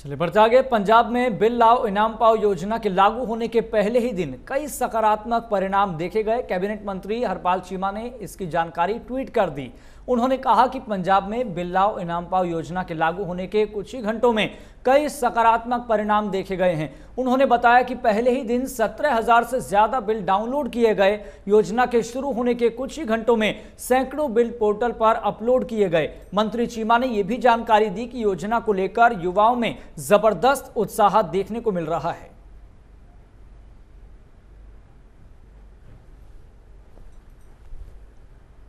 चलिए बढ़ते आगे पंजाब में बिल लाओ इनाम पाओ योजना के लागू होने के पहले ही दिन कई सकारात्मक परिणाम देखे गए कैबिनेट मंत्री हरपाल चीमा ने इसकी जानकारी ट्वीट कर दी उन्होंने कहा कि पंजाब में बिल्लाव इनाम पाओ योजना के लागू होने के कुछ ही घंटों में कई सकारात्मक परिणाम देखे गए हैं उन्होंने बताया कि पहले ही दिन सत्रह हजार से ज्यादा बिल डाउनलोड किए गए योजना के शुरू होने के कुछ ही घंटों में सैकड़ों बिल पोर्टल पर अपलोड किए गए मंत्री चीमा ने यह भी जानकारी दी कि योजना को लेकर युवाओं में जबरदस्त उत्साह देखने को मिल रहा है